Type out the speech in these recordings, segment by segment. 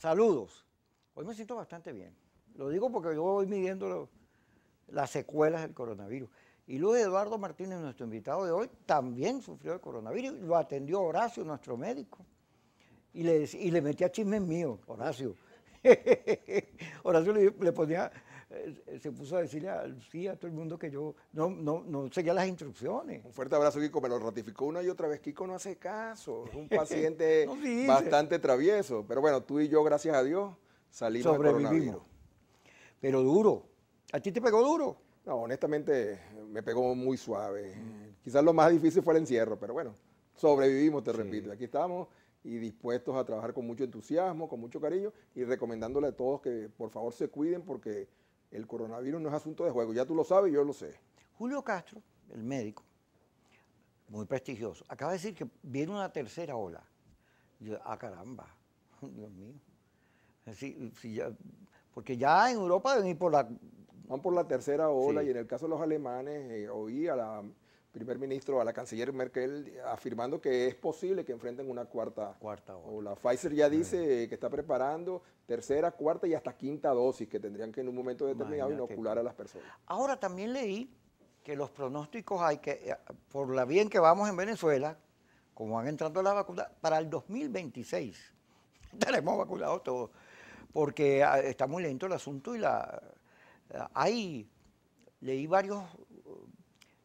Saludos. Hoy me siento bastante bien. Lo digo porque yo voy midiendo las secuelas del coronavirus. Y Luis Eduardo Martínez, nuestro invitado de hoy, también sufrió el coronavirus. Lo atendió Horacio, nuestro médico. Y le, metía chismes míos, Horacio. Horacio le, ponía eh, se puso a decirle a Lucía, a todo el mundo que yo no, no, seguía las instrucciones. Un fuerte abrazo, Kiko, me lo ratificó una y otra vez. Kiko no hace caso, es un paciente bastante travieso. Pero bueno, tú y yo, gracias a Dios, salimos Sobrevivimos. Pero duro. ¿A ti te pegó duro? No, honestamente me pegó muy suave. Quizás lo más difícil fue el encierro, pero bueno, sobrevivimos, te repito. Aquí estamos y dispuestos a trabajar con mucho entusiasmo, con mucho cariño y recomendándole a todos que por favor se cuiden porque el coronavirus no es asunto de juego, ya tú lo sabes, yo lo sé. Julio Castro, el médico, muy prestigioso, acaba de decir que viene una tercera ola. Yo, ah, caramba, Dios mío. porque ya en Europa deben por la... Van por la tercera ola y en el caso de los alemanes, eh, oí a la primer ministro, a la canciller Merkel, afirmando que es posible que enfrenten una cuarta, cuarta la Pfizer ya dice que está preparando tercera, cuarta y hasta quinta dosis que tendrían que en un momento determinado inocular a las personas. Ahora también leí que los pronósticos hay que, eh, por la bien que vamos en Venezuela, como van entrando las vacunas, para el 2026 hemos vacunado todos, porque ah, está muy lento el asunto y la, hay, eh, leí varios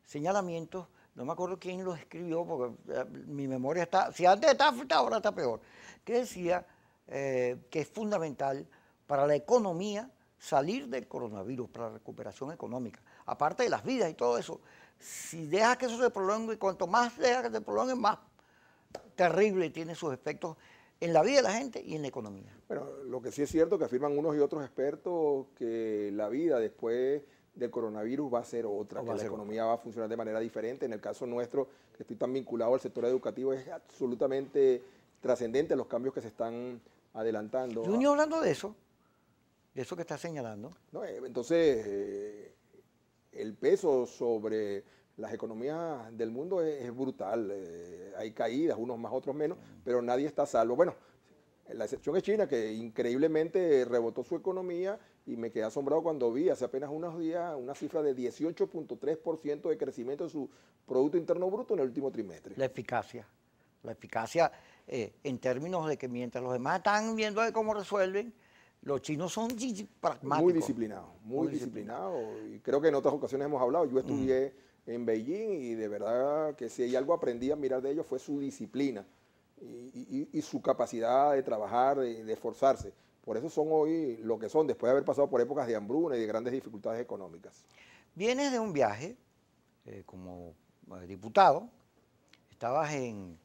señalamientos. No me acuerdo quién lo escribió, porque eh, mi memoria está, si antes estaba ahora está peor, que decía eh, que es fundamental para la economía salir del coronavirus, para la recuperación económica, aparte de las vidas y todo eso. Si dejas que eso se prolongue, y cuanto más dejas que se prolongue, más terrible tiene sus efectos en la vida de la gente y en la economía. Bueno, lo que sí es cierto que afirman unos y otros expertos que la vida después del coronavirus va a ser otra, que la economía va a funcionar de manera diferente. En el caso nuestro, que estoy tan vinculado al sector educativo, es absolutamente trascendente los cambios que se están adelantando. Junior, hablando de eso, de eso que está señalando. Eh, entonces, eh, el peso sobre las economías del mundo es, brutal. Eh, hay caídas, unos más, otros menos, pero nadie está salvo. Bueno, la excepción es China, que increíblemente rebotó su economía y me quedé asombrado cuando vi hace apenas unos días una cifra de 18.3% de crecimiento de su Producto Interno Bruto en el último trimestre. La eficacia, la eficacia eh, en términos de que mientras los demás están viendo cómo resuelven, los chinos son pragmáticos. Muy disciplinados, muy, disciplinados. Y creo que en otras ocasiones hemos hablado. Yo estudié mm. en Beijing y de verdad que si hay algo aprendí a mirar de ellos fue su disciplina y, su capacidad de trabajar, de esforzarse por eso son hoy lo que son, después de haber pasado por épocas de hambruna y de grandes dificultades económicas. Vienes de un viaje eh, como eh, diputado, estabas en,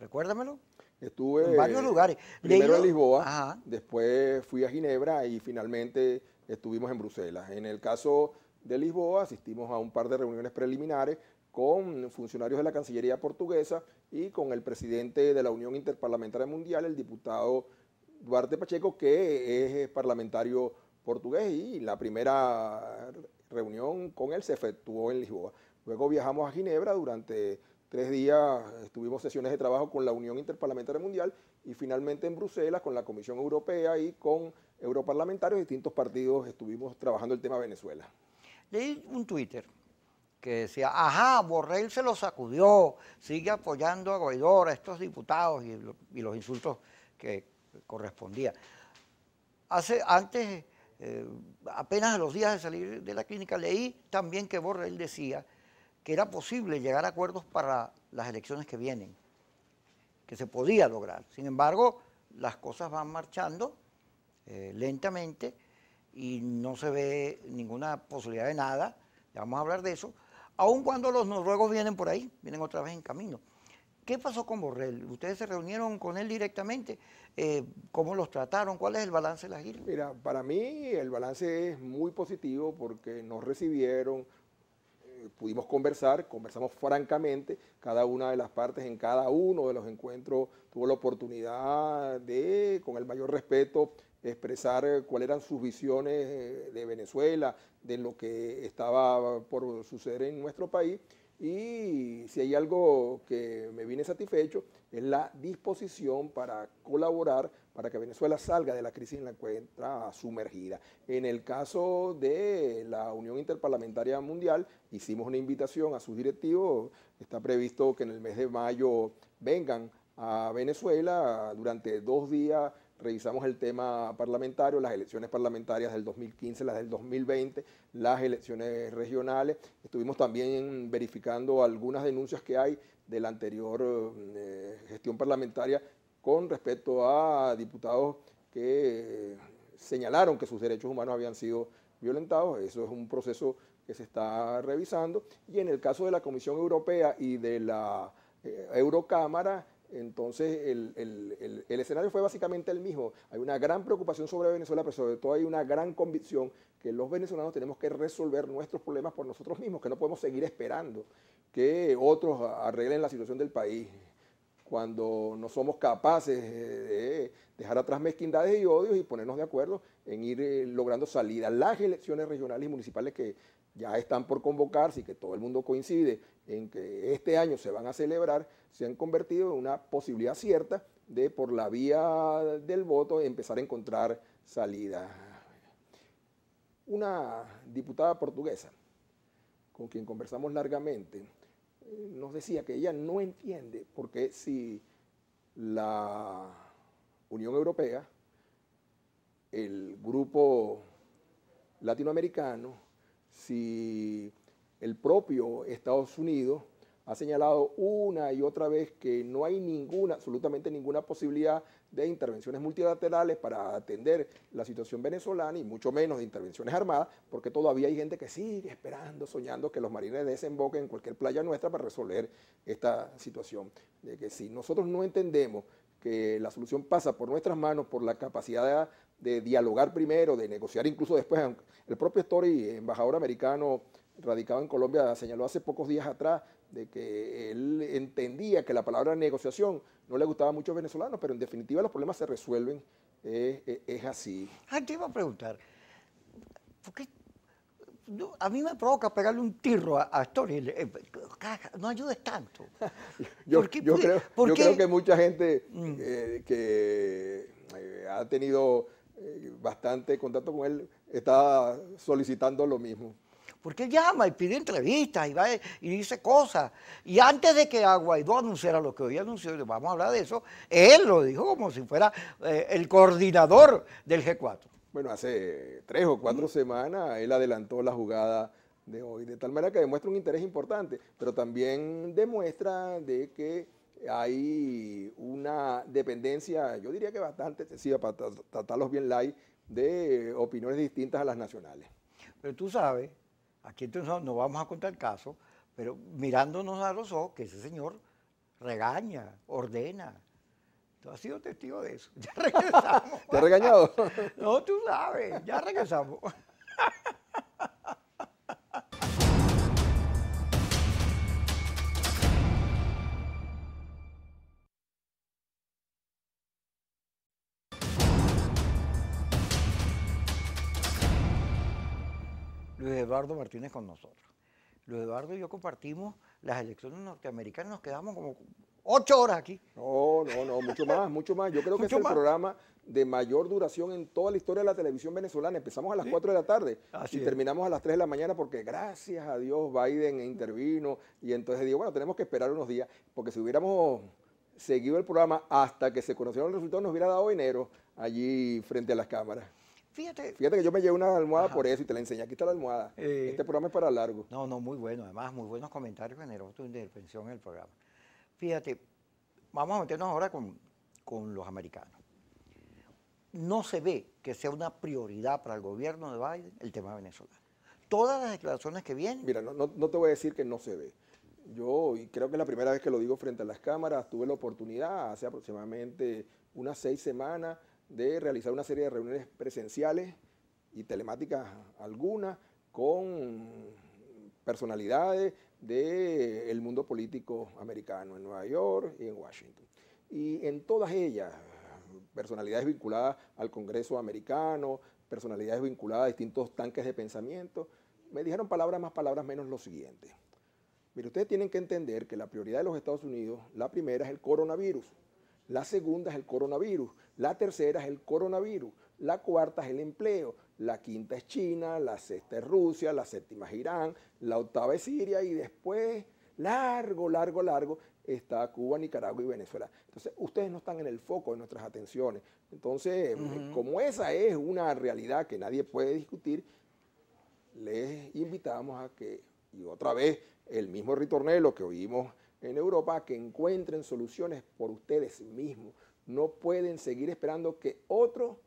recuérdamelo, Estuve en varios lugares. Primero en Lisboa, después fui a Ginebra y finalmente estuvimos en Bruselas. En el caso de Lisboa asistimos a un par de reuniones preliminares con funcionarios de la Cancillería portuguesa y con el presidente de la Unión Interparlamentaria Mundial, el diputado Duarte Pacheco, que es eh, parlamentario portugués y la primera reunión con él se efectuó en Lisboa. Luego viajamos a Ginebra durante tres días, tuvimos sesiones de trabajo con la Unión Interparlamentaria Mundial y finalmente en Bruselas con la Comisión Europea y con europarlamentarios de distintos partidos estuvimos trabajando el tema Venezuela. Leí un Twitter que decía, ajá, Borrell se lo sacudió, sigue apoyando a Guaidó, a estos diputados y los insultos que, correspondía. Hace, antes, eh, apenas a los días de salir de la clínica, leí también que Borrell decía que era posible llegar a acuerdos para las elecciones que vienen, que se podía lograr. Sin embargo, las cosas van marchando eh, lentamente y no se ve ninguna posibilidad de nada, ya vamos a hablar de eso, aun cuando los noruegos vienen por ahí, vienen otra vez en camino. ¿Qué pasó con Borrell? ¿Ustedes se reunieron con él directamente? Eh, ¿Cómo los trataron? ¿Cuál es el balance de la gira? Mira, para mí el balance es muy positivo porque nos recibieron, eh, pudimos conversar, conversamos francamente, cada una de las partes en cada uno de los encuentros tuvo la oportunidad de, con el mayor respeto, expresar cuáles eran sus visiones eh, de Venezuela, de lo que estaba por suceder en nuestro país y si hay algo que me viene satisfecho, es la disposición para colaborar para que Venezuela salga de la crisis en la que encuentra sumergida. En el caso de la Unión Interparlamentaria Mundial, hicimos una invitación a sus directivos, está previsto que en el mes de mayo vengan a Venezuela durante dos días revisamos el tema parlamentario, las elecciones parlamentarias del 2015, las del 2020, las elecciones regionales. Estuvimos también verificando algunas denuncias que hay de la anterior eh, gestión parlamentaria con respecto a diputados que eh, señalaron que sus derechos humanos habían sido violentados. Eso es un proceso que se está revisando. Y en el caso de la Comisión Europea y de la eh, Eurocámara, entonces, el, escenario fue básicamente el mismo. Hay una gran preocupación sobre Venezuela, pero sobre todo hay una gran convicción que los venezolanos tenemos que resolver nuestros problemas por nosotros mismos, que no podemos seguir esperando que otros arreglen la situación del país cuando no somos capaces eh, de dejar atrás mezquindades y odios y ponernos de acuerdo en ir eh, logrando salida. Las elecciones regionales y municipales que ya están por convocarse y que todo el mundo coincide en que este año se van a celebrar, se han convertido en una posibilidad cierta de por la vía del voto empezar a encontrar salida. Una diputada portuguesa con quien conversamos largamente eh, nos decía que ella no entiende por qué si la Unión Europea, el grupo latinoamericano, si el propio Estados Unidos ha señalado una y otra vez que no hay ninguna, absolutamente ninguna posibilidad de intervenciones multilaterales para atender la situación venezolana y mucho menos de intervenciones armadas, porque todavía hay gente que sigue esperando, soñando que los marines desemboquen en cualquier playa nuestra para resolver esta situación. De que si nosotros no entendemos que la solución pasa por nuestras manos, por la capacidad de de dialogar primero, de negociar incluso después. El propio Story, embajador americano radicado en Colombia, señaló hace pocos días atrás de que él entendía que la palabra negociación no le gustaba mucho a los venezolanos, pero en definitiva los problemas se resuelven, eh, eh, es así. Ah, te iba a preguntar, qué a mí me provoca pegarle un tirro a, Story. Eh, no ayudes tanto. yo, creo, que mucha gente mm. que ha tenido eh, bastante contacto con él, está solicitando lo mismo. Porque llama y pide entrevistas y, va, y dice cosas. Y antes de que Guaidó anunciara lo que hoy anunció, vamos a hablar de eso, él lo dijo como si fuera eh, el coordinador del G4. Bueno, hace tres o cuatro semanas él adelantó la jugada de hoy, de tal manera que demuestra un interés importante, pero también demuestra de que hay una dependencia, yo diría que bastante excesiva para tratarlos bien light, de opiniones distintas a las nacionales. Pero tú sabes, aquí entonces no vamos a contar el caso, pero mirándonos a los ojos, que ese señor regaña, ordena. Tú has sido testigo de eso. Ya regresamos. ¿Te ha regañado? no, tú sabes, ya regresamos. Luis Eduardo Martínez con nosotros. Luis Eduardo y yo compartimos las elecciones norteamericanas, nos quedamos como ocho horas aquí. No, no, no, mucho más, mucho más. Yo creo que este es el programa de mayor duración en toda la historia de la televisión venezolana. Empezamos a las cuatro de la tarde y terminamos a las 3 de la mañana porque gracias a Dios Biden intervino y entonces digo, bueno, tenemos que esperar unos días porque si hubiéramos seguido el programa hasta que se conocieron los resultados nos hubiera dado enero allí frente a las cámaras. Fíjate. Fíjate que yo me llevo una almohada por eso y te la enseñé. Aquí está la almohada. este programa es para largo. No, no, muy bueno. Además, muy buenos comentarios generó tu intervención en el programa. Fíjate, vamos a meternos ahora con, los americanos. No se ve que sea una prioridad para el gobierno de Biden el tema venezolano. Todas las declaraciones que vienen. Mira, no, no te voy a decir que no se ve. Yo, y creo que es la primera vez que lo digo frente a las cámaras, tuve la oportunidad hace aproximadamente unas seis semanas de realizar una serie de reuniones presenciales y telemáticas algunas con personalidades del mundo político americano en Nueva York y en Washington. Y en todas ellas, personalidades vinculadas al Congreso americano, personalidades vinculadas a distintos tanques de pensamiento, me dijeron palabras más, palabras menos lo siguiente. Mire, ustedes tienen que entender que la prioridad de los Estados Unidos, la primera es el coronavirus. La segunda es el coronavirus. La tercera es el coronavirus. La cuarta es el empleo. La quinta es China. La sexta es Rusia. La séptima es Irán. La octava es Siria. Y después, largo, largo, largo, está Cuba, Nicaragua y Venezuela. Entonces, ustedes no están en el foco de nuestras atenciones. Entonces, como esa es una realidad que nadie puede discutir, les invitamos a que, y otra vez, el mismo ritornelo que oímos en Europa que encuentren soluciones por ustedes mismos. No pueden seguir esperando que otro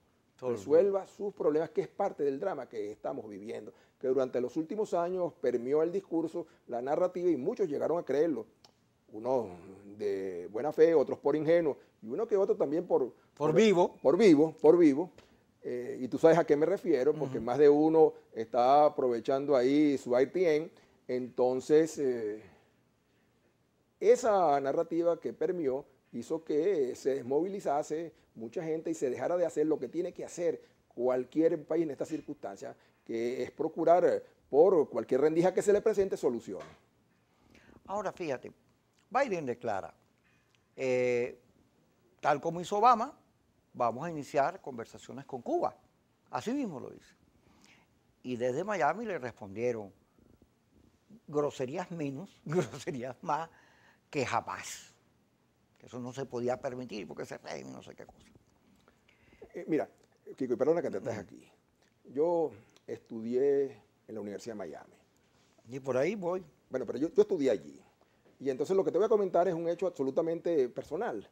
resuelva sus problemas, que es parte del drama que estamos viviendo, que durante los últimos años permeó el discurso, la narrativa y muchos llegaron a creerlo. Unos de buena fe, otros por ingenuo y uno que otro también por... Por, vivo. Por vivo, por vivo. Eh, y tú sabes a qué me refiero, porque más de uno está aprovechando ahí su ITN. Entonces... Eh, esa narrativa que permeó hizo que se desmovilizase mucha gente y se dejara de hacer lo que tiene que hacer cualquier país en estas circunstancias, que es procurar por cualquier rendija que se le presente solución. Ahora fíjate, Biden declara, eh, tal como hizo Obama, vamos a iniciar conversaciones con Cuba. Así mismo lo dice. Y desde Miami le respondieron groserías menos, groserías más, que jamás. Eso no se podía permitir porque se y no sé qué cosa. Eh, mira, Kiko, y perdona que te estés aquí. Yo estudié en la Universidad de Miami. Y por ahí voy. Bueno, pero yo, estudié allí. Y entonces lo que te voy a comentar es un hecho absolutamente personal.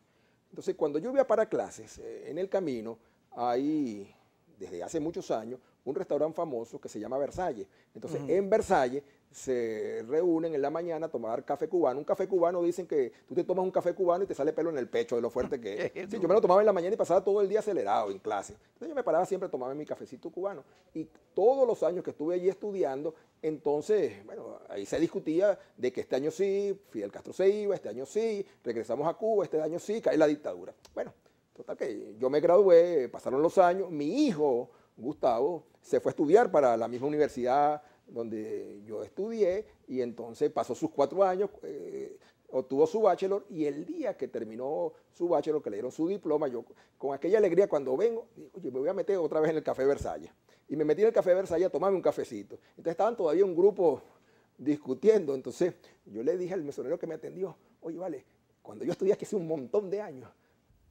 Entonces, cuando yo voy para clases, eh, en el camino, hay, desde hace muchos años, un restaurante famoso que se llama Versalles. Entonces, en Versalles se reúnen en la mañana a tomar café cubano. Un café cubano dicen que tú te tomas un café cubano y te sale pelo en el pecho de lo fuerte que es. Sí, yo me lo tomaba en la mañana y pasaba todo el día acelerado en clase. Entonces yo me paraba siempre a mi cafecito cubano. Y todos los años que estuve allí estudiando, entonces, bueno, ahí se discutía de que este año sí, Fidel Castro se iba, este año sí, regresamos a Cuba, este año sí, cae la dictadura. Bueno, total que yo me gradué, pasaron los años, mi hijo Gustavo se fue a estudiar para la misma universidad donde yo estudié y entonces pasó sus cuatro años, eh, obtuvo su bachelor y el día que terminó su bachelor, que le dieron su diploma, yo con aquella alegría cuando vengo, digo, oye, me voy a meter otra vez en el Café Versalles. Y me metí en el Café Versalles a tomarme un cafecito. Entonces estaban todavía un grupo discutiendo, entonces yo le dije al mesonero que me atendió, oye, vale, cuando yo estudié aquí hace un montón de años,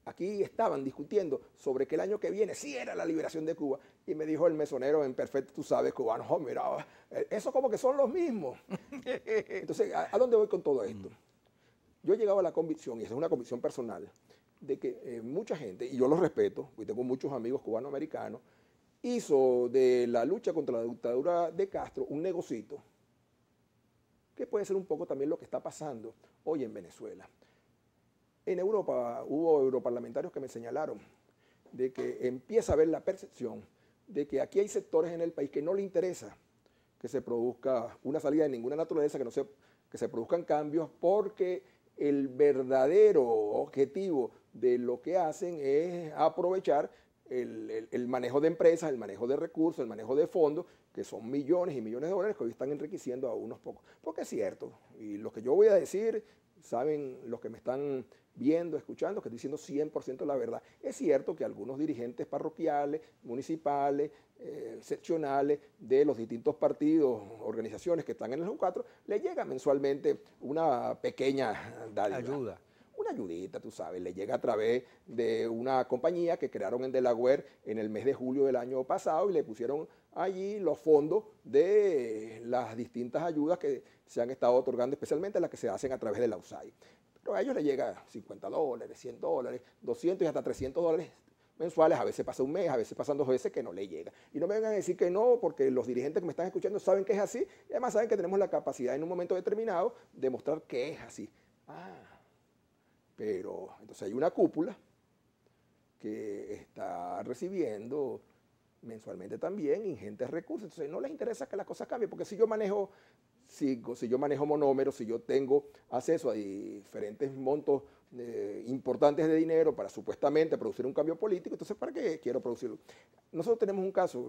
aquí estaban discutiendo sobre que el año que viene sí era la liberación de Cuba. Y me dijo el mesonero en perfecto, tú sabes, cubano, oh, mira, oh, eh, eso como que son los mismos. Entonces, ¿a, dónde voy con todo esto? Yo llegaba a la convicción, y esa es una convicción personal, de que eh, mucha gente, y yo los respeto, y tengo muchos amigos cubanoamericanos, hizo de la lucha contra la dictadura de Castro un negocito, que puede ser un poco también lo que está pasando hoy en Venezuela. En Europa hubo europarlamentarios que me señalaron de que empieza a haber la percepción de que aquí hay sectores en el país que no le interesa que se produzca una salida de ninguna naturaleza, que, no se, que se produzcan cambios, porque el verdadero objetivo de lo que hacen es aprovechar el, el, manejo de empresas, el manejo de recursos, el manejo de fondos, que son millones y millones de dólares que hoy están enriqueciendo a unos pocos. Porque es cierto, y lo que yo voy a decir saben los que me están viendo, escuchando, que estoy diciendo 100% la verdad. Es cierto que algunos dirigentes parroquiales, municipales, eh, seccionales de los distintos partidos, organizaciones que están en el U4, le llega mensualmente una pequeña Ayuda. Una ayudita, tú sabes, le llega a través de una compañía que crearon en Delaware en el mes de julio del año pasado y le pusieron allí los fondos de las distintas ayudas que se han estado otorgando, especialmente las que se hacen a través de la USAID. Pero a ellos les llega 50 dólares, 100 dólares, 200 y hasta 300 dólares mensuales, a veces pasa un mes, a veces pasan dos veces que no le llega. Y no me vengan a decir que no, porque los dirigentes que me están escuchando saben que es así y además saben que tenemos la capacidad en un momento determinado de mostrar que es así. Ah, pero entonces hay una cúpula que está recibiendo mensualmente también ingentes recursos. Entonces no les interesa que las cosas cambien, porque si yo manejo si yo manejo monómeros, si yo tengo acceso a diferentes montos eh, importantes de dinero para supuestamente producir un cambio político, entonces ¿para qué quiero producirlo? Nosotros tenemos un caso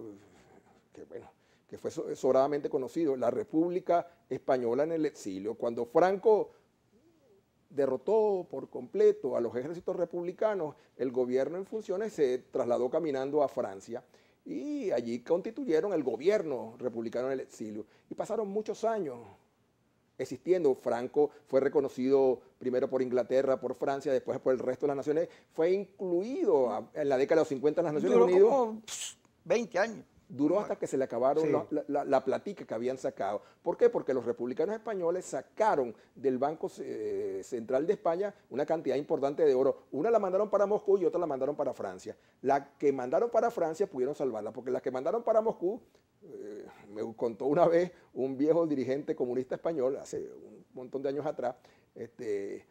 que, bueno, que fue sobradamente conocido, la República Española en el exilio, cuando Franco derrotó por completo a los ejércitos republicanos, el gobierno en funciones se trasladó caminando a Francia y allí constituyeron el gobierno republicano en el exilio. Y pasaron muchos años existiendo. Franco fue reconocido primero por Inglaterra, por Francia, después por el resto de las naciones. Fue incluido en la década de los 50 en las Naciones Unidas. 20 años. Duró hasta que se le acabaron la, la, platica que habían sacado. ¿Por qué? Porque los republicanos españoles sacaron del Banco eh, Central de España una cantidad importante de oro. Una la mandaron para Moscú y otra la mandaron para Francia. La que mandaron para Francia pudieron salvarla, porque la que mandaron para Moscú, eh, me contó una vez un viejo dirigente comunista español, hace un montón de años atrás, este,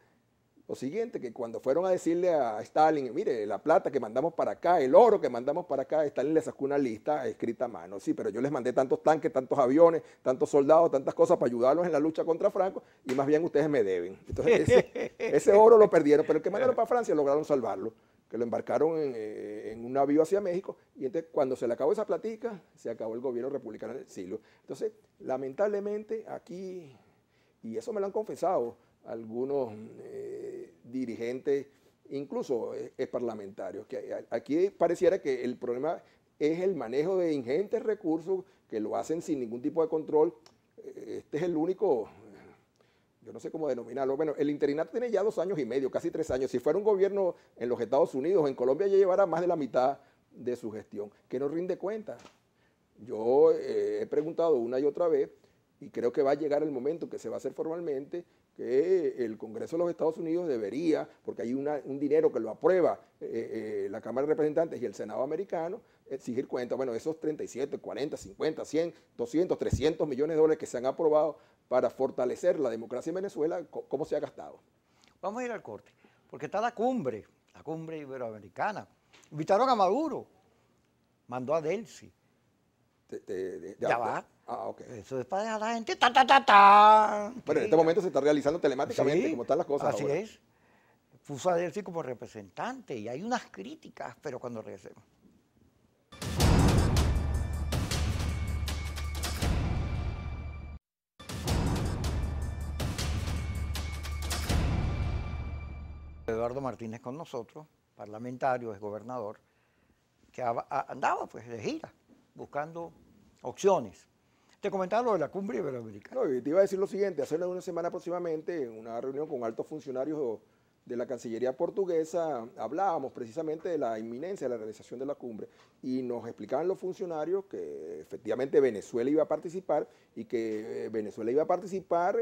lo siguiente, que cuando fueron a decirle a Stalin, mire, la plata que mandamos para acá, el oro que mandamos para acá, Stalin les sacó una lista escrita a mano. Sí, pero yo les mandé tantos tanques, tantos aviones, tantos soldados, tantas cosas para ayudarlos en la lucha contra Franco, y más bien ustedes me deben. Entonces, ese, oro lo perdieron, pero el que mandaron para Francia lograron salvarlo, que lo embarcaron eh, en, un navío hacia México, y entonces cuando se le acabó esa platica, se acabó el gobierno republicano del siglo. Entonces, lamentablemente, aquí, y eso me lo han confesado, algunos eh, dirigentes, incluso eh, es parlamentarios. Que aquí pareciera que el problema es el manejo de ingentes recursos que lo hacen sin ningún tipo de control. Eh, este es el único, yo no sé cómo denominarlo. Bueno, el interinato tiene ya dos años y medio, casi tres años. Si fuera un gobierno en los Estados Unidos, en Colombia ya llevará más de la mitad de su gestión, que no rinde cuenta. Yo he preguntado una y otra vez y creo que va a llegar el momento que se va a hacer formalmente que el Congreso de los Estados Unidos debería, porque hay un dinero que lo aprueba eh, eh, la Cámara de Representantes y el Senado americano, exigir cuenta, bueno, esos 37, 40, 50, 100, 200, 300 millones de dólares que se han aprobado para fortalecer la democracia en Venezuela, ¿cómo se ha gastado? Vamos a ir al corte, porque está la cumbre, la cumbre iberoamericana. Invitaron a Maduro, mandó a Delcy ya, va. Ah, ok. Eso es para dejar a la gente. Pero en este momento se está realizando telemáticamente, como están las cosas. Así es. Puso a decir como representante y hay unas críticas, pero cuando regresemos. Eduardo Martínez con nosotros, parlamentario, es gobernador, que andaba pues de gira buscando opciones. Te comentaba lo de la cumbre iberoamericana. No, te iba a decir lo siguiente, hace una semana aproximadamente, en una reunión con altos funcionarios de la Cancillería portuguesa, hablábamos precisamente de la inminencia de la realización de la cumbre y nos explicaban los funcionarios que efectivamente Venezuela iba a participar y que eh, Venezuela iba a participar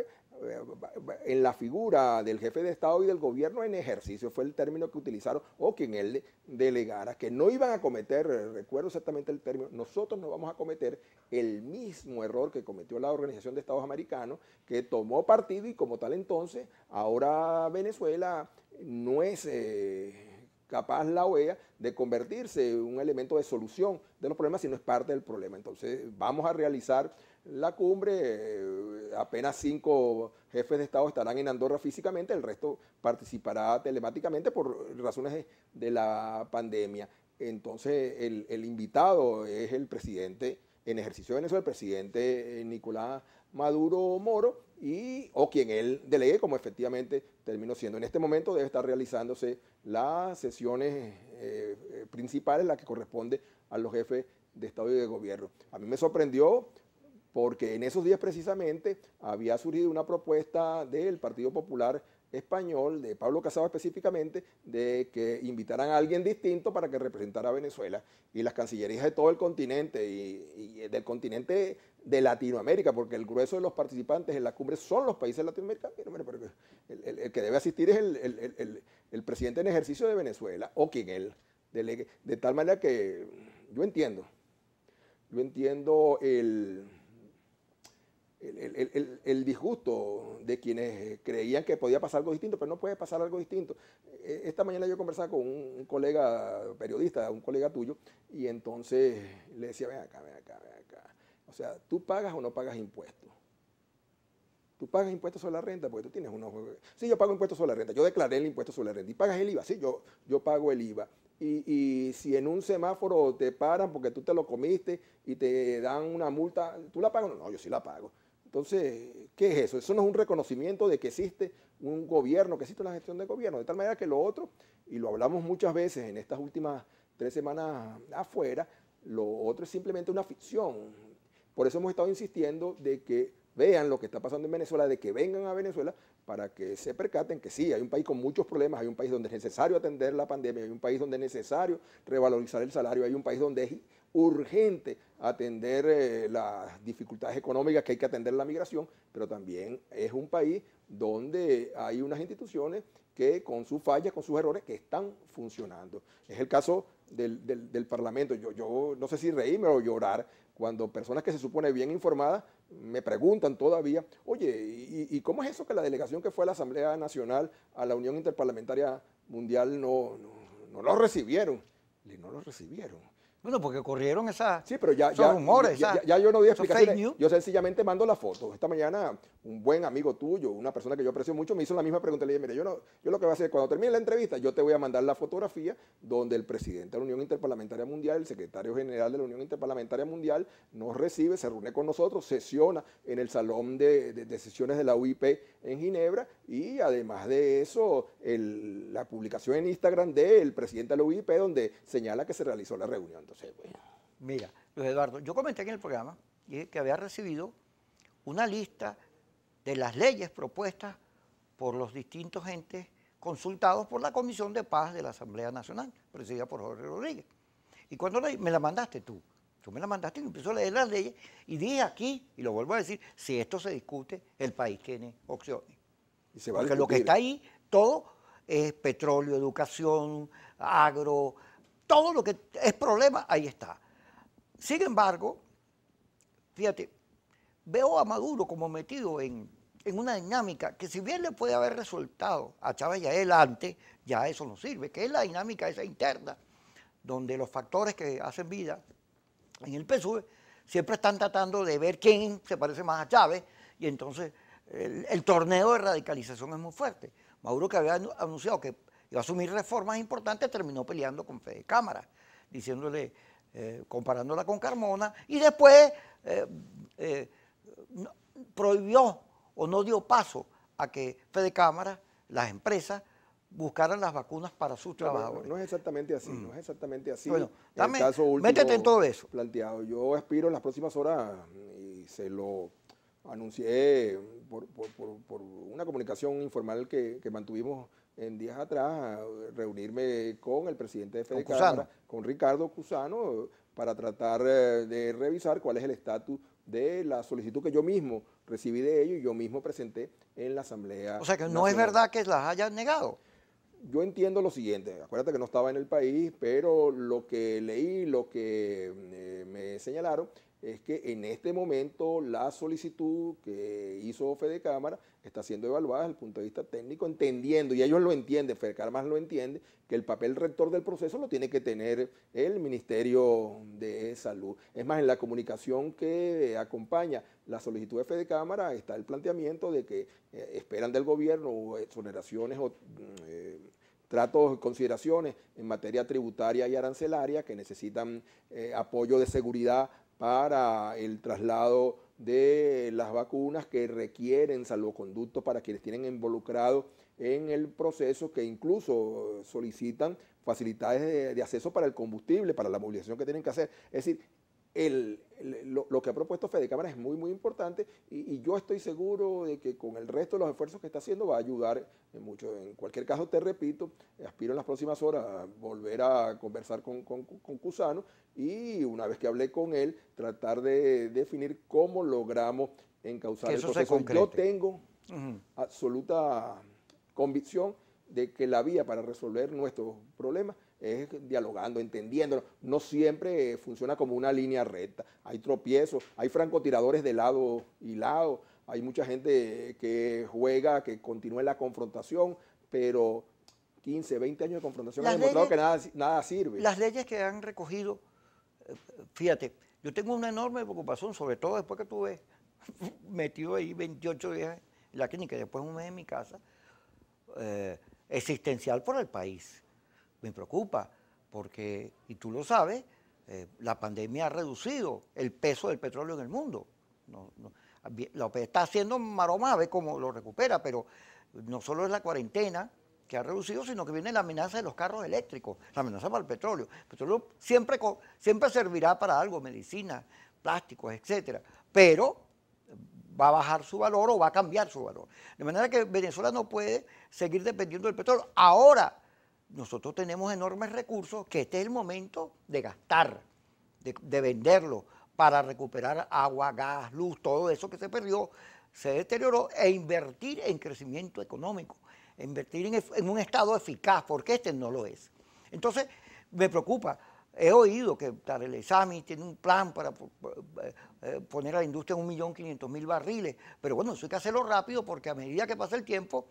en la figura del jefe de Estado y del gobierno en ejercicio, fue el término que utilizaron, o quien él delegara, que no iban a cometer, recuerdo exactamente el término, nosotros no vamos a cometer el mismo error que cometió la Organización de Estados Americanos, que tomó partido y como tal entonces, ahora Venezuela no es... Eh, capaz la OEA de convertirse en un elemento de solución de los problemas, sino es parte del problema. Entonces, vamos a realizar la cumbre. Eh, apenas cinco jefes de Estado estarán en Andorra físicamente, el resto participará telemáticamente por razones de, la pandemia. Entonces, el, invitado es el presidente, en ejercicio de Venezuela, el presidente eh, Nicolás Maduro Moro, y, o quien él delegue, como efectivamente terminó siendo. En este momento debe estar realizándose las sesiones eh, principales, la que corresponde a los jefes de Estado y de Gobierno. A mí me sorprendió porque en esos días precisamente había surgido una propuesta del Partido Popular español, de Pablo Casado específicamente, de que invitaran a alguien distinto para que representara a Venezuela y las cancillerías de todo el continente y, eh, del continente de Latinoamérica, porque el grueso de los participantes en la cumbre son los países latinoamericanos, el, el que debe asistir es el, presidente en ejercicio de Venezuela o quien él, de tal manera que yo entiendo, yo entiendo el el, disgusto de quienes creían que podía pasar algo distinto, pero no puede pasar algo distinto. E, esta mañana yo conversaba con un, colega periodista, un colega tuyo, y entonces le decía, ven acá, ven acá, ven acá. O sea, ¿tú pagas o no pagas impuestos? Tú pagas impuestos sobre la renta porque tú tienes unos... Sí, yo pago impuestos sobre la renta, yo declaré el impuesto sobre la renta. ¿Y pagas el IVA? Sí, yo, yo pago el IVA. Y, si en un semáforo te paran porque tú te lo comiste y te dan una multa, ¿tú la pagas? No, no yo sí la pago. Entonces, ¿qué es eso? Eso no es un reconocimiento de que existe un gobierno, que existe una gestión de gobierno. De tal manera que lo otro, y lo hablamos muchas veces en estas últimas tres semanas afuera, lo otro es simplemente una ficción. Por eso hemos estado insistiendo de que vean lo que está pasando en Venezuela, de que vengan a Venezuela para que se percaten que sí, hay un país con muchos problemas, hay un país donde es necesario atender la pandemia, hay un país donde es necesario revalorizar el salario, hay un país donde es urgente atender eh, las dificultades económicas que hay que atender la migración, pero también es un país donde hay unas instituciones que con sus fallas, con sus errores, que están funcionando. Es el caso del, Parlamento. Yo, yo no sé si reírme o llorar cuando personas que se supone bien informadas me preguntan todavía, oye, ¿y, cómo es eso que la delegación que fue a la Asamblea Nacional, a la Unión Interparlamentaria Mundial, no, no lo recibieron? Le no lo recibieron. Bueno, porque corrieron esas, sí, pero ya, rumores. Ya, yo no explicaciones. Yo sencillamente mando la foto. Esta mañana un buen amigo tuyo, una persona que yo aprecio mucho, me hizo la misma pregunta. Le dije, mire, yo, lo que voy a hacer cuando termine la entrevista, yo te voy a mandar la fotografía donde el presidente de la Unión Interparlamentaria Mundial, el secretario general de la Unión Interparlamentaria Mundial, nos recibe, se reúne con nosotros, sesiona en el salón de, de, de sesiones de la UIP en Ginebra y además de eso, la publicación en Instagram del presidente de la UIP donde señala que se realizó la reunión mira, Luis Eduardo, yo comenté en el programa que había recibido una lista de las leyes propuestas por los distintos entes consultados por la Comisión de Paz de la Asamblea Nacional, presidida por Jorge Rodríguez. Y cuando me la mandaste tú, tú me la mandaste y empezó a leer las leyes y dije aquí, y lo vuelvo a decir, si esto se discute, el país tiene opciones. Porque lo que está ahí, todo es petróleo, educación, agro, todo lo que es problema, ahí está. Sin embargo, fíjate, veo a Maduro como metido en, una dinámica que si bien le puede haber resultado a Chávez y a él antes, ya eso no sirve, que es la dinámica esa interna, donde los factores que hacen vida en el PSUV e siempre están tratando de ver quién se parece más a Chávez y entonces el, el torneo de radicalización es muy fuerte. Maduro que había anunciado que y a asumir reformas importantes, terminó peleando con Fede Cámara, diciéndole, eh, comparándola con Carmona, y después eh, eh, prohibió o no dio paso a que Fede Cámara, las empresas, buscaran las vacunas para sus trabajadores. No, es exactamente así, no es mm. exactamente así. Bueno, métete en todo eso. Planteado. Yo aspiro en las próximas horas, mm, y se lo anuncié por, una comunicación informal que, que mantuvimos en días atrás reunirme con el presidente de Fede con, con Ricardo Cusano, para tratar eh, de revisar cuál es el estatus de la solicitud que yo mismo recibí de ellos y yo mismo presenté en la Asamblea. O sea que no es verdad que las hayan negado. Yo entiendo lo siguiente, acuérdate que no estaba en el país, pero lo que leí, lo que eh, me señalaron es que en este momento la solicitud que hizo Fede Cámara está siendo evaluada desde el punto de vista técnico, entendiendo, y ellos lo entienden, Fede Cámara lo entiende, que el papel rector del proceso lo tiene que tener el Ministerio de Salud. Es más, en la comunicación que acompaña la solicitud de Fede Cámara está el planteamiento de que eh, esperan del gobierno exoneraciones o... Eh, tratos tratos, consideraciones en materia tributaria y arancelaria que necesitan eh, apoyo de seguridad para el traslado de las vacunas que requieren salvoconducto para quienes tienen involucrado en el proceso, que incluso solicitan facilidades de, de, acceso para el combustible, para la movilización que tienen que hacer. Es decir, lo, que ha propuesto Fede Cámara es muy, muy importante y, yo estoy seguro de que con el resto de los esfuerzos que está haciendo va a ayudar mucho. En cualquier caso, te repito, aspiro en las próximas horas a volver a conversar con, Cusano y una vez que hablé con él, tratar de definir cómo logramos encauzar el proceso. Yo tengo absoluta convicción de que la vía para resolver nuestros problemas es dialogando, entendiéndolo. No siempre funciona como una línea recta. Hay tropiezos, hay francotiradores de lado y lado, hay mucha gente que juega, que continúa la confrontación, pero 15, 20 años de confrontación han demostrado que nada, sirve. Las leyes que han recogido, fíjate, yo tengo una enorme preocupación, sobre todo después que tuve metido ahí 28 días en la clínica y después un mes en mi casa, eh, existencial por el país me preocupa, porque, y tú lo sabes, eh, la pandemia ha reducido el peso del petróleo en el mundo. la OPE está haciendo maroma, ver cómo lo recupera, pero no solo es la cuarentena que ha reducido, sino que viene la amenaza de los carros eléctricos, la amenaza para el petróleo. El petróleo siempre, siempre servirá para algo, medicina, plásticos, etcétera, pero va a bajar su valor o va a cambiar su valor. De manera que Venezuela no puede seguir dependiendo del petróleo. Ahora, nosotros tenemos enormes recursos, que este es el momento de gastar, de, venderlo para recuperar agua, gas, luz, todo eso que se perdió, se deterioró, e invertir en crecimiento económico, invertir en, un Estado eficaz, porque este no lo es. Entonces, me preocupa, He oído que Sami tiene un plan para eh, eh, poner a la industria en 1.500.000 barriles, pero bueno, eso hay que hacerlo rápido porque a medida que pasa el tiempo,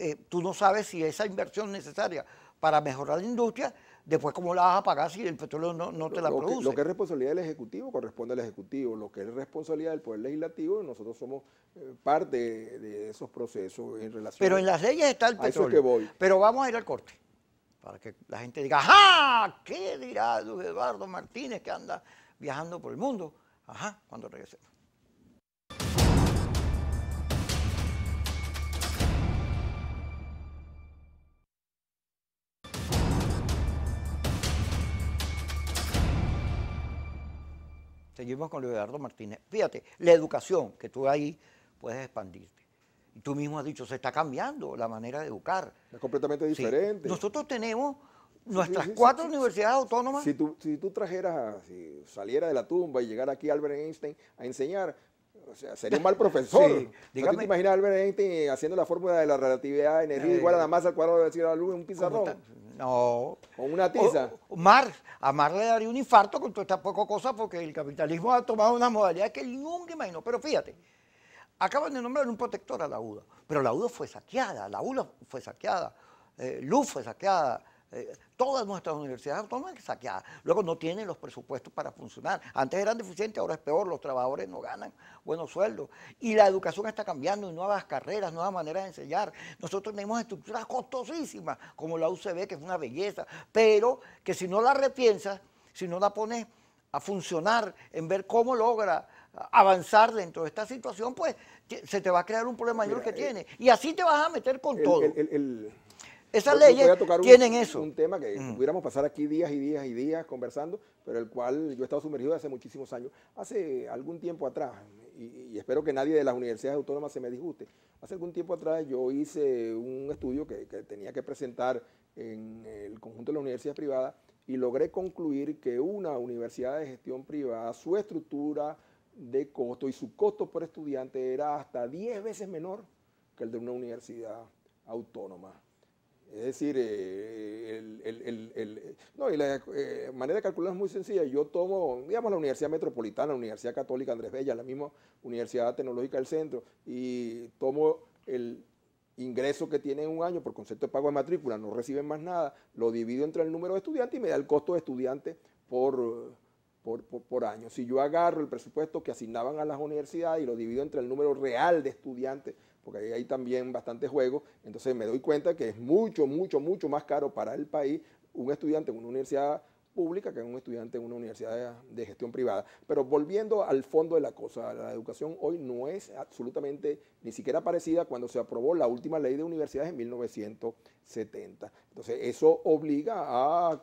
eh, tú no sabes si esa inversión necesaria para mejorar la industria, después cómo la vas a pagar si el petróleo no, te la produce. lo que es responsabilidad del Ejecutivo corresponde al Ejecutivo, lo que es responsabilidad del Poder Legislativo, nosotros somos eh, parte de, esos procesos en relación Pero en las leyes está el petróleo. Pero vamos a ir al corte, para que la gente diga, ¡ajá! ¿Qué dirá Eduardo Martínez que anda viajando por el mundo? Ajá, cuando regresemos. Seguimos con Leonardo Martínez. Fíjate, la educación, que tú ahí puedes expandirte. Y tú mismo has dicho, se está cambiando la manera de educar. Es completamente diferente. Nosotros tenemos nuestras cuatro universidades autónomas. Si tú, si tú trajeras, si saliera de la tumba y llegara aquí Albert Einstein a enseñar, o sería un mal profesor. te imaginas a Albert Einstein haciendo la fórmula de la relatividad, energía eh. igual a la masa al cuadrado de la luz en un pizarrón? No. Con una tiza. Mar, a Mar le daría un infarto con toda esta poca cosa porque el capitalismo ha tomado una modalidad que él nunca imaginó. Pero fíjate, acaban de nombrar un protector a la UDA, pero la UDA fue saqueada, la UDA fue saqueada, eh, Luz fue saqueada, eh, todas nuestras universidades autónomas saqueadas. Luego no tienen los presupuestos para funcionar. Antes eran deficientes, ahora es peor. Los trabajadores no ganan buenos sueldos. Y la educación está cambiando, y nuevas carreras, nuevas maneras de enseñar. Nosotros tenemos estructuras costosísimas, como la UCB, que es una belleza, pero que si no la repiensas, si no la pones a funcionar, en ver cómo logra avanzar dentro de esta situación, pues se te va a crear un problema mayor que eh, tiene. Y así te vas a meter con todo. el, esas ley leyes un, tienen eso. Un tema que mm. pudiéramos pasar aquí días y días y días conversando, pero el cual yo he estado sumergido hace muchísimos años. Hace algún tiempo atrás, y, espero que nadie de las universidades autónomas se me disguste, hace algún tiempo atrás yo hice un estudio que, que tenía que presentar en el conjunto de las universidades privadas y logré concluir que una universidad de gestión privada, su estructura de costo y su costo por estudiante era hasta 10 veces menor que el de una universidad autónoma. Es decir, eh, la eh, manera de calcular es muy sencilla. Yo tomo, digamos, la Universidad Metropolitana, la Universidad Católica Andrés Bella, la misma Universidad Tecnológica del Centro, y tomo el ingreso que tiene un año por concepto de pago de matrícula, no reciben más nada, lo divido entre el número de estudiantes y me da el costo de estudiante por año. Si yo agarro el presupuesto que asignaban a las universidades y lo divido entre el número real de estudiantes porque ahí hay también bastante juego, entonces me doy cuenta que es mucho, mucho, mucho más caro para el país un estudiante en una universidad pública que un estudiante en una universidad de, gestión privada. Pero volviendo al fondo de la cosa, la educación hoy no es absolutamente ni siquiera parecida cuando se aprobó la última ley de universidades en 1970. Entonces eso obliga a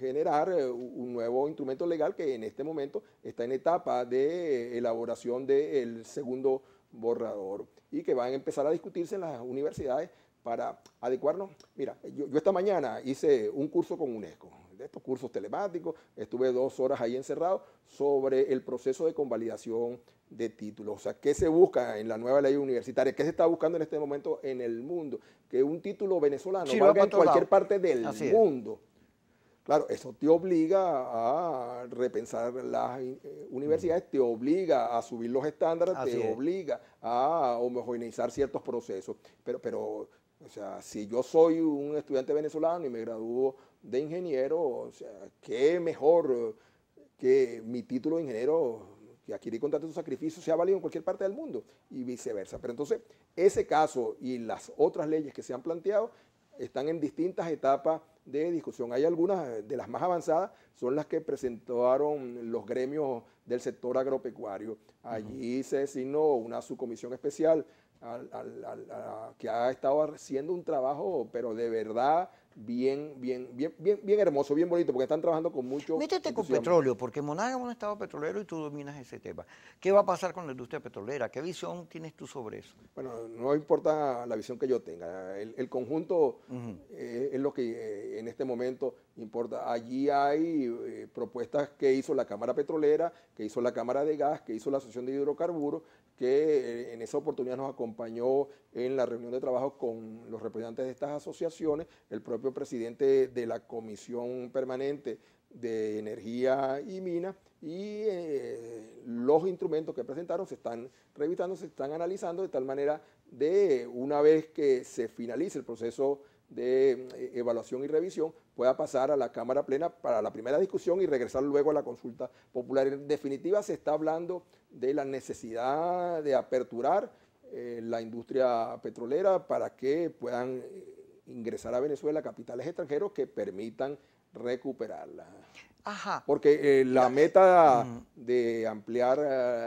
generar eh, un nuevo instrumento legal que en este momento está en etapa de elaboración del segundo borrador y que van a empezar a discutirse en las universidades para adecuarnos. Mira, yo, esta mañana hice un curso con UNESCO, de estos cursos telemáticos, estuve dos horas ahí encerrado sobre el proceso de convalidación de títulos, o sea, qué se busca en la nueva ley universitaria, qué se está buscando en este momento en el mundo, que un título venezolano valga en cualquier parte del mundo. Claro, eso te obliga a repensar las eh, universidades, te obliga a subir los estándares, te obliga a homogeneizar ciertos procesos. Pero, pero, o sea, si yo soy un estudiante venezolano y me gradúo de ingeniero, o sea, qué mejor que mi título de ingeniero que adquirí con tanto sacrificio sea válido en cualquier parte del mundo y viceversa. Pero entonces, ese caso y las otras leyes que se han planteado están en distintas etapas de discusión. Hay algunas eh, de las más avanzadas, son las que presentaron los gremios del sector agropecuario. Allí se designó una subcomisión especial que ha estado haciendo un trabajo, pero de verdad bien, bien, bien, bien, bien hermoso, bien bonito, porque están trabajando con mucho. Métete con petróleo, porque Monagas es un estado petrolero y tú dominas ese tema. ¿Qué va a pasar con la industria petrolera? ¿Qué visión tienes tú sobre eso? Bueno, no importa la visión que yo tenga. El, conjunto eh, es lo que eh, en este momento importa. Allí hay eh, propuestas que hizo la Cámara Petrolera, que hizo la Cámara de Gas, que hizo la Asociación de Hidrocarburos, que eh, en esa oportunidad nos acompañó en la reunión de trabajo con los representantes de estas asociaciones, el propio presidente de la Comisión Permanente de Energía y Minas, y eh, los instrumentos que presentaron se están revisando, se están analizando de tal manera de una vez que se finalice el proceso de eh, evaluación y revisión pueda pasar a la Cámara Plena para la primera discusión y regresar luego a la consulta popular. En definitiva, se está hablando de la necesidad de aperturar eh, la industria petrolera para que puedan eh, ingresar a Venezuela capitales extranjeros que permitan recuperarla. Porque eh, la meta mm. de ampliar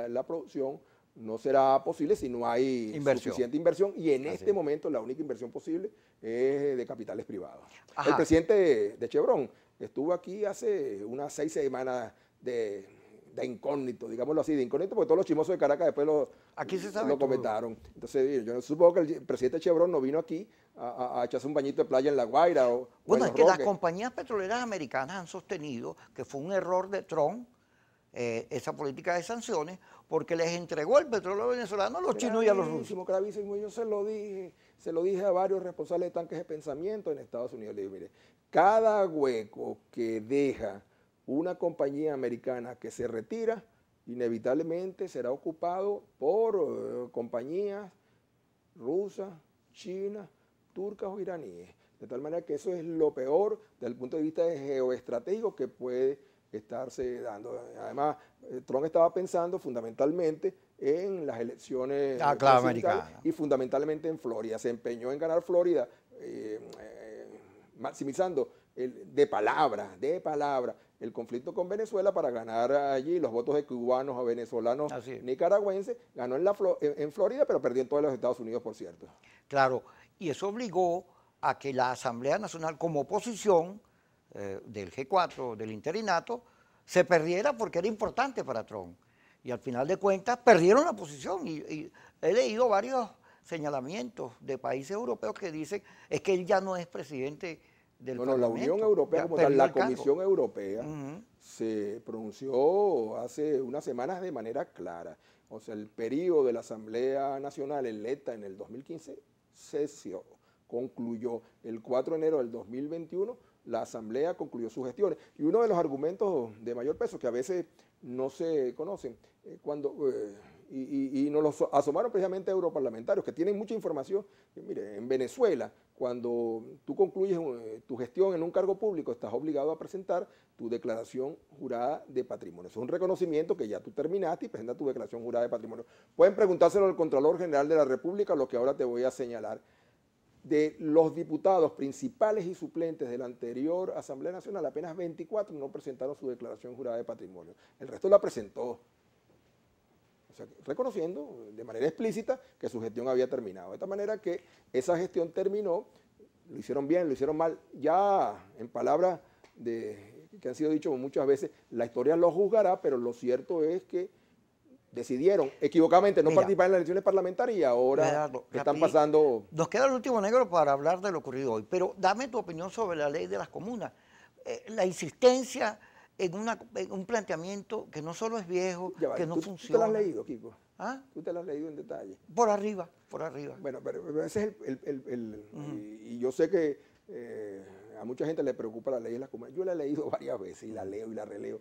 la producción no será posible si no hay suficiente inversión y en este momento la única inversión posible es de capitales privados. El presidente de Chevron estuvo aquí hace unas seis semanas de de incógnito, digámoslo así, de incógnito, porque todos los chimosos de Caracas después lo, aquí comentaron. Entonces, yo supongo que el presidente Chevron no vino aquí a, echarse un bañito de playa en La Guaira. O, bueno, es que las compañías petroleras americanas han sostenido que fue un error de Trump eh, esa política de sanciones porque les entregó el petróleo venezolano a los chinos y a los rusos. Gravísimo, yo se lo dije, se lo dije a varios responsables de tanques de pensamiento en Estados Unidos. Le dije, mire, cada hueco que deja una compañía americana que se retira, inevitablemente será ocupado por eh, compañías rusas, chinas, turcas o iraníes. De tal manera que eso es lo peor desde el punto de vista geoestratégico que puede estarse dando. Además, eh, Trump estaba pensando fundamentalmente en las elecciones ah, y fundamentalmente en Florida. Se empeñó en ganar Florida, eh, maximizando de palabra, de palabra, el conflicto con Venezuela para ganar allí los votos de cubanos a venezolanos nicaragüenses. Ganó en, la, en Florida, pero perdió en todos los Estados Unidos, por cierto. Claro, y eso obligó a que la Asamblea Nacional, como oposición eh, del G4, del interinato, se perdiera porque era importante para Trump. Y al final de cuentas perdieron la posición. Y, y he leído varios señalamientos de países europeos que dicen es que él ya no es presidente bueno, la Unión Europea, como la Comisión Europea, se pronunció hace unas semanas de manera clara. O sea, el periodo de la Asamblea Nacional electa en el 2015 cesó, concluyó. El 4 de enero del 2021 la Asamblea concluyó sus gestiones. Y uno de los argumentos de mayor peso que a veces no se conocen, eh, cuando... Eh, y, nos los asomaron precisamente europarlamentarios que tienen mucha información. mire, en Venezuela cuando tú concluyes eh, tu gestión en un cargo público, estás obligado a presentar tu declaración jurada de patrimonio. es un reconocimiento que ya tú terminaste y presenta tu declaración jurada de patrimonio. Pueden preguntárselo al Contralor General de la República, lo que ahora te voy a señalar. De los diputados principales y suplentes de la anterior Asamblea Nacional, apenas 24 no presentaron su declaración jurada de patrimonio. El resto la presentó reconociendo de manera explícita que su gestión había terminado. De esta manera que esa gestión terminó, lo hicieron bien, lo hicieron mal, ya en palabras que han sido dicho muchas veces, la historia lo juzgará, pero lo cierto es que decidieron equivocadamente no participar en las elecciones parlamentarias y ahora están pasando... Nos queda el último negro para hablar de lo ocurrido hoy, pero dame tu opinión sobre la ley de las comunas. Eh, la insistencia en, un planteamiento que no solo es viejo, que no funciona. ¿Tú te lo has leído, Kiko? ¿Ah? ¿Tú te lo has leído en detalle? Por arriba, por arriba. Bueno, pero ese es el... el, el, y, yo sé que eh, a mucha gente le preocupa la ley de la comuna Yo la he leído varias veces y la leo y la releo.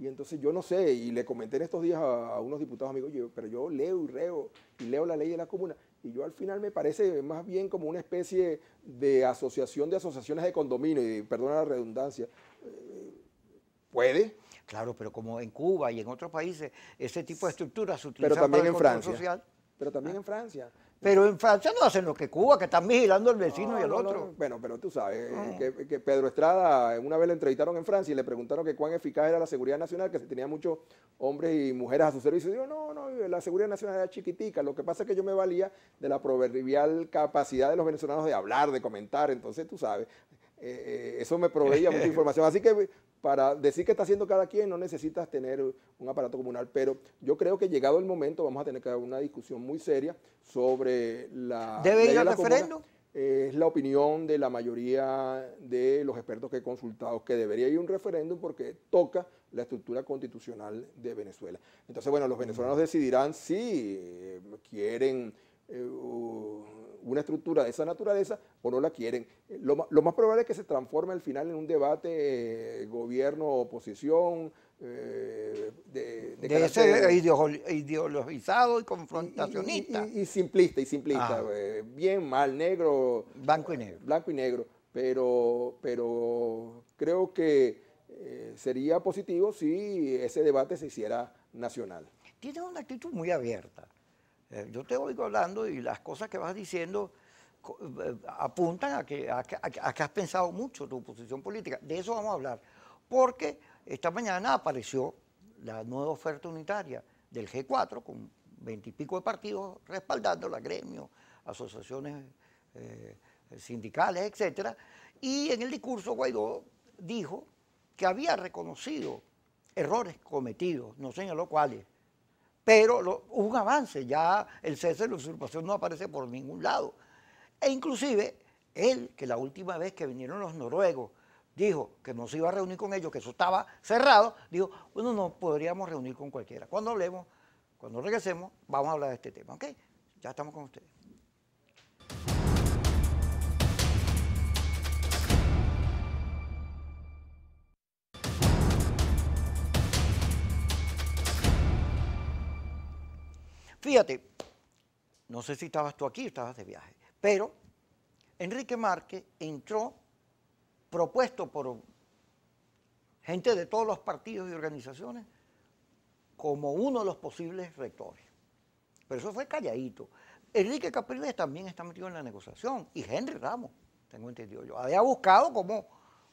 Y entonces yo no sé, y le comenté en estos días a, unos diputados amigos, yo, pero yo leo y reo y leo la ley de la comuna. Y yo al final me parece más bien como una especie de asociación de asociaciones de condominio, y perdona la redundancia, Puede. Claro, pero como en Cuba y en otros países, ese tipo de estructuras se utilizan pero también en Francia. social. Pero también ah. en Francia. Pero en Francia no hacen lo que Cuba, que están vigilando al vecino y el otro. Bueno, pero tú sabes, eh, que, Pedro Estrada, una vez le entrevistaron en Francia y le preguntaron que cuán eficaz era la seguridad nacional, que se tenía muchos hombres y mujeres a su servicio. Y dijo, no, no, la seguridad nacional era chiquitica. Lo que pasa es que yo me valía de la proverbial capacidad de los venezolanos de hablar, de comentar. Entonces, tú sabes, eh, eh, eso me proveía mucha información. Así que para decir qué está haciendo cada quien no necesitas tener un aparato comunal, pero yo creo que llegado el momento vamos a tener que dar una discusión muy seria sobre la... ¿Debe ir al referéndum? es la opinión de la mayoría de los expertos que he consultado que debería ir un referéndum porque toca la estructura constitucional de Venezuela. Entonces, bueno, los venezolanos mm. decidirán si eh, quieren una estructura de esa naturaleza o no la quieren. Eh, lo, más probable es que se transforme al final en un debate eh, gobierno-oposición. Eh, de, de, ideologizado y confrontacionista. Y, simplista, y simplista. Ah. Eh, bien, mal, negro. Blanco y negro. Blanco y negro. Pero, pero creo que sería positivo si ese debate se hiciera nacional. Tiene una actitud muy abierta eh, yo te oigo hablando y las cosas que vas diciendo eh, apuntan a que, que has pensado mucho tu posición política. De eso vamos a hablar. Porque esta mañana apareció la nueva oferta unitaria del G4 con veintipico de partidos respaldando, respaldándola, gremios, asociaciones eh, sindicales, etc. y en el discurso Guaidó dijo que había reconocido errores cometidos, no señaló cuáles, pero lo, un avance, ya el cese de la usurpación no aparece por ningún lado. E inclusive él, que la última vez que vinieron los noruegos, dijo que no se iba a reunir con ellos, que eso estaba cerrado, dijo, bueno, no podríamos reunir con cualquiera. Cuando hablemos, cuando regresemos, vamos a hablar de este tema, ¿ok? Ya estamos con ustedes. Fíjate, no sé si estabas tú aquí, estabas de viaje, pero Enrique Márquez entró propuesto por gente de todos los partidos y organizaciones como uno de los posibles rectores. Pero eso fue calladito. Enrique Capriles también está metido en la negociación y Henry Ramos, tengo entendido yo. Había buscado cómo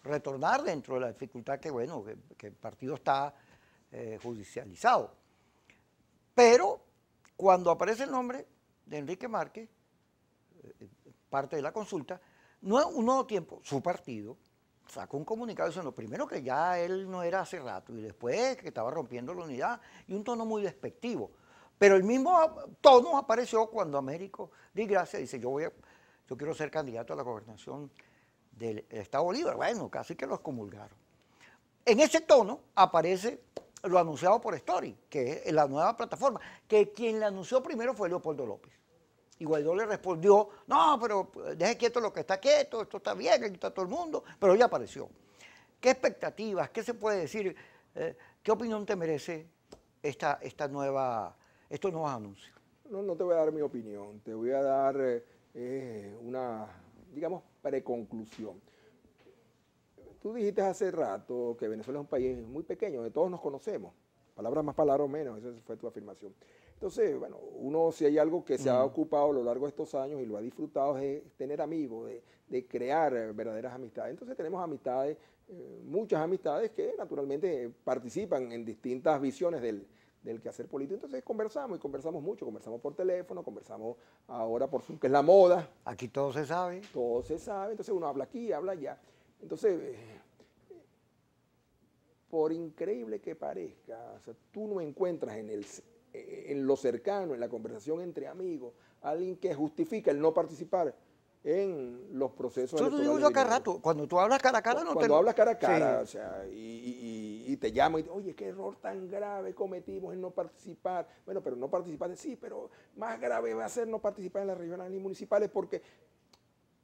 retornar dentro de la dificultad que, bueno, que, el partido está eh, judicializado. Pero cuando aparece el nombre de Enrique Márquez, eh, parte de la consulta, no, es un nuevo tiempo, su partido sacó un comunicado diciendo, primero que ya él no era hace rato y después que estaba rompiendo la unidad y un tono muy despectivo. Pero el mismo tono apareció cuando Américo Di Gracia dice, yo, voy yo quiero ser candidato a la gobernación del Estado Bolívar. Bueno, casi que los comulgaron. En ese tono aparece lo anunciado por Story, que es la nueva plataforma, que quien la anunció primero fue Leopoldo López. Y Guaidó le respondió, no, pero eh, deje quieto lo que está quieto, esto está bien, aquí está todo el mundo, pero ya apareció. ¿Qué expectativas, qué se puede decir, eh, qué opinión te merece esta, esta nueva, estos nuevos anuncios? No, no te voy a dar mi opinión, te voy a dar eh, una, digamos, preconclusión. Tú dijiste hace rato que Venezuela es un país muy pequeño, de todos nos conocemos. Palabras más, palabras menos, esa fue tu afirmación. Entonces, bueno, uno si hay algo que se ha mm. ocupado a lo largo de estos años y lo ha disfrutado es tener amigos, de, crear verdaderas amistades. Entonces tenemos amistades, eh, muchas amistades que naturalmente participan en distintas visiones del, del quehacer político. Entonces conversamos y conversamos mucho, conversamos por teléfono, conversamos ahora por Zoom, que es la moda. Aquí todo se sabe. Todo se sabe, entonces uno habla aquí, habla allá. Entonces, eh, por increíble que parezca, tú no encuentras en, el, eh, en lo cercano, en la conversación entre amigos, alguien que justifique el no participar en los procesos. Yo te digo yo cada rato, cuando tú hablas cara a cara no Cuando te... hablas cara a cara, o sea, y, te llamo y te oye, qué error tan grave cometimos en no participar. Bueno, pero no participar, sí, pero más grave va a ser no participar en las regionales y municipales porque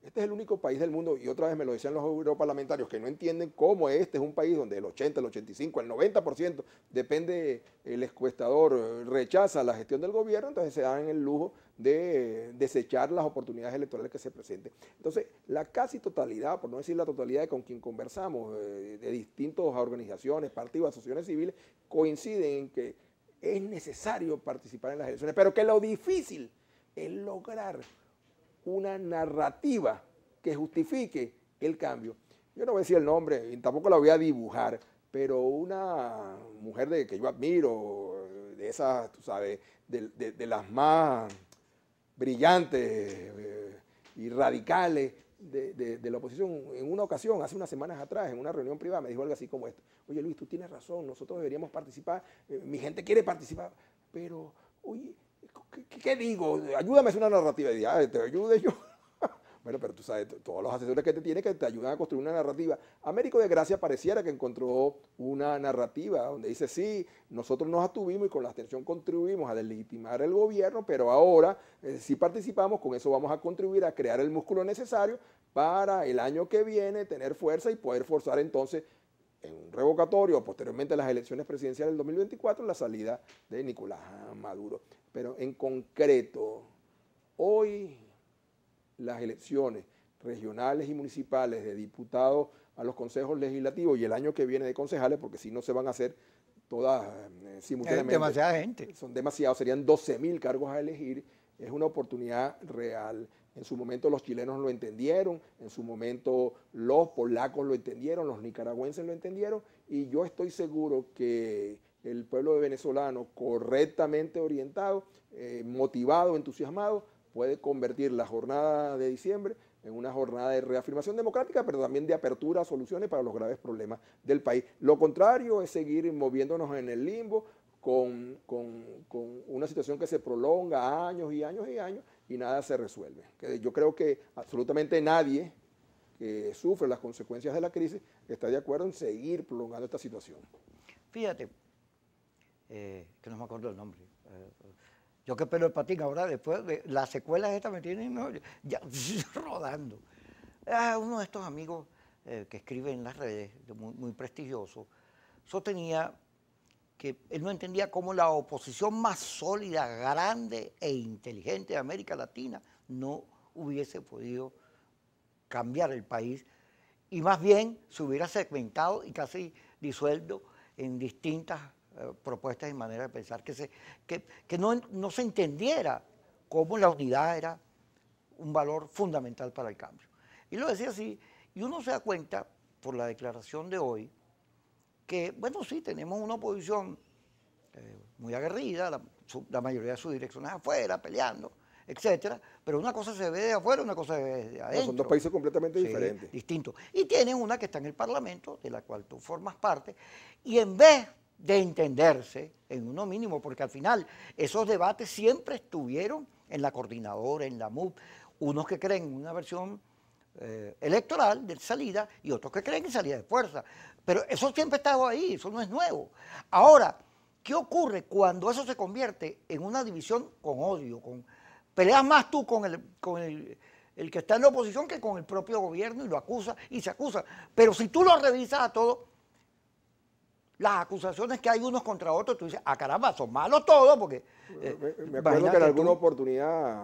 este es el único país del mundo, y otra vez me lo decían los europarlamentarios, que no entienden cómo este es un país donde el 80, el 85, el 90%, depende el escuestador eh, rechaza la gestión del gobierno, entonces se dan el lujo de eh, desechar las oportunidades electorales que se presenten. Entonces, la casi totalidad, por no decir la totalidad de con quien conversamos, eh, de distintas organizaciones, partidos, asociaciones civiles, coinciden en que es necesario participar en las elecciones, pero que lo difícil es lograr una narrativa que justifique el cambio. Yo no voy a decir el nombre, tampoco la voy a dibujar, pero una mujer de, que yo admiro, de esas, tú sabes, de, las más brillantes eh, y radicales de, la oposición, en una ocasión, hace unas semanas atrás, en una reunión privada, me dijo algo así como esto, oye Luis, tú tienes razón, nosotros deberíamos participar, eh, mi gente quiere participar, pero, oye, ¿qué, digo? Ayúdame es una narrativa. Y dije, te ayude yo. bueno, pero tú sabes, todos los asesores que te tienen que te ayudan a construir una narrativa. Américo de Gracia pareciera que encontró una narrativa donde dice, sí, nosotros nos atuvimos y con la abstención contribuimos a deslegitimar el gobierno, pero ahora eh, si participamos, con eso vamos a contribuir a crear el músculo necesario para el año que viene tener fuerza y poder forzar entonces en un revocatorio, posteriormente a las elecciones presidenciales del 2024, la salida de Nicolás Maduro. Pero en concreto, hoy las elecciones regionales y municipales de diputados a los consejos legislativos y el año que viene de concejales, porque si no se van a hacer todas eh, simultáneamente. Son demasiada gente. Son demasiados, serían 12.000 mil cargos a elegir. Es una oportunidad real. En su momento los chilenos lo entendieron, en su momento los polacos lo entendieron, los nicaragüenses lo entendieron, y yo estoy seguro que el pueblo venezolano correctamente orientado, eh, motivado, entusiasmado, puede convertir la jornada de diciembre en una jornada de reafirmación democrática, pero también de apertura a soluciones para los graves problemas del país. Lo contrario es seguir moviéndonos en el limbo con, con una situación que se prolonga años y años y años y nada se resuelve. Yo creo que absolutamente nadie que sufre las consecuencias de la crisis está de acuerdo en seguir prolongando esta situación. Fíjate, eh, que no me acuerdo el nombre. Eh, yo que pelo el patín ahora, después de las secuelas estas me tienen ya rodando. Ah, uno de estos amigos eh, que escribe en las redes, muy, muy prestigioso, sostenía que él no entendía cómo la oposición más sólida, grande e inteligente de América Latina no hubiese podido cambiar el país y más bien se hubiera segmentado y casi disuelto en distintas eh, propuestas y maneras de pensar, que, se, que, no, se entendiera cómo la unidad era un valor fundamental para el cambio. Y lo decía así, y uno se da cuenta por la declaración de hoy que, bueno, sí, tenemos una oposición eh, muy aguerrida, la, mayoría de sus direcciones afuera, peleando, etcétera, pero una cosa se ve de afuera, una cosa se ve de adentro. son dos países completamente diferentes. Distintos. Y tiene una que está en el Parlamento, de la cual tú formas parte, y en vez de entenderse en uno mínimo, porque al final esos debates siempre estuvieron en la coordinadora, en la MUP, unos que creen una versión eh, electoral de salida y otros que creen en salida de fuerza. Pero eso siempre ha estado ahí, eso no es nuevo. Ahora, ¿qué ocurre cuando eso se convierte en una división con odio? Con, peleas más tú con el, el que está en la oposición que con el propio gobierno y lo acusa y se acusa. Pero si tú lo revisas a todo, las acusaciones que hay unos contra otros, tú dices, a ah, caramba, son malos todos, porque... Eh, me, acuerdo que en alguna oportunidad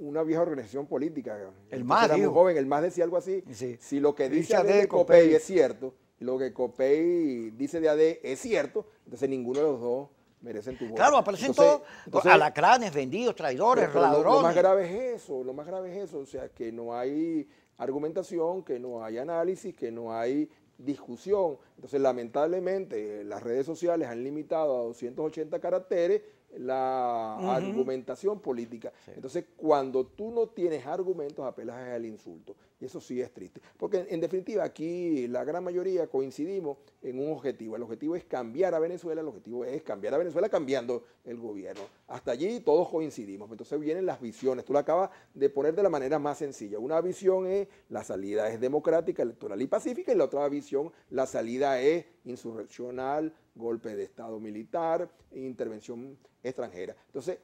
una vieja organización política, el más muy joven, el más decía algo así, si lo que dice AD de e Copey, es cierto, lo que Copey dice de AD e es cierto, entonces ninguno de los dos merecen tu voto. Claro, aparecen todos alacranes, vendidos, traidores, ladrones. lo, más grave es eso, lo más grave es eso, o sea, que no hay argumentación, que no hay análisis, que no hay discusión. Entonces, lamentablemente, eh, las redes sociales han limitado a 280 caracteres la argumentación política. Entonces, cuando tú no tienes argumentos, apelas al insulto. Y eso sí es triste. Porque en definitiva aquí la gran mayoría coincidimos en un objetivo. El objetivo es cambiar a Venezuela, el objetivo es cambiar a Venezuela cambiando el gobierno. Hasta allí todos coincidimos. Entonces vienen las visiones. Tú lo acabas de poner de la manera más sencilla. Una visión es la salida es democrática, electoral y pacífica y la otra visión, la salida es insurreccional, golpe de Estado militar, intervención extranjera. Entonces,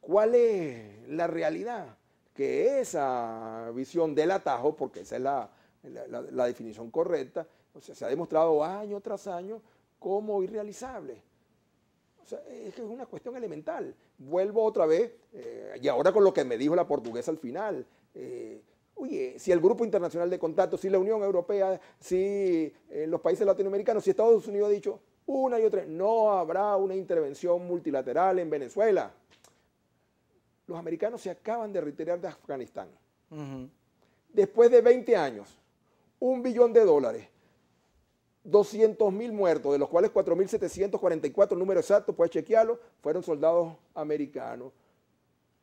¿cuál es la realidad? que esa visión del atajo, porque esa es la, definición correcta, se ha demostrado año tras año como irrealizable. O sea, es una cuestión elemental. Vuelvo otra vez, eh, y ahora con lo que me dijo la portuguesa al final. Eh, oye, si el Grupo Internacional de Contacto, si la Unión Europea, si eh, los países latinoamericanos, si Estados Unidos ha dicho una y otra, no habrá una intervención multilateral en Venezuela los americanos se acaban de retirar de Afganistán. Después de 20 años, un billón de dólares, 200 mil muertos, de los cuales 4.744, número exacto, puedes chequearlo, fueron soldados americanos.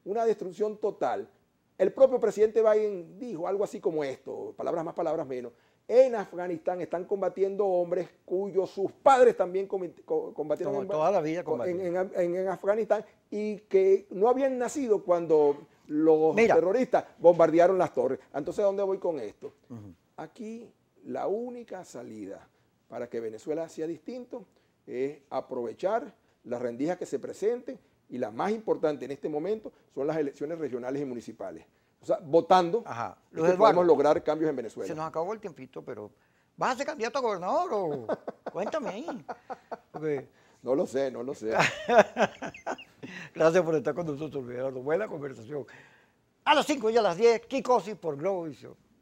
Una destrucción total. El propio presidente Biden dijo algo así como esto, palabras más, palabras menos en Afganistán están combatiendo hombres cuyos sus padres también combatieron en toda la vida En, Afganistán y que no habían nacido cuando los terroristas bombardearon las torres. Entonces, ¿a dónde voy con esto? Aquí la única salida para que Venezuela sea distinto es aprovechar las rendijas que se presenten y la más importante en este momento son las elecciones regionales y municipales. O sea, votando, Ajá. a podemos lograr cambios en Venezuela. Se nos acabó el tiempito, pero ¿vas a ser candidato a gobernador o cuéntame ahí? No lo sé, no lo sé. Gracias por estar con nosotros, Buena conversación. A las 5 y a las 10, Kikosi por Globovisión.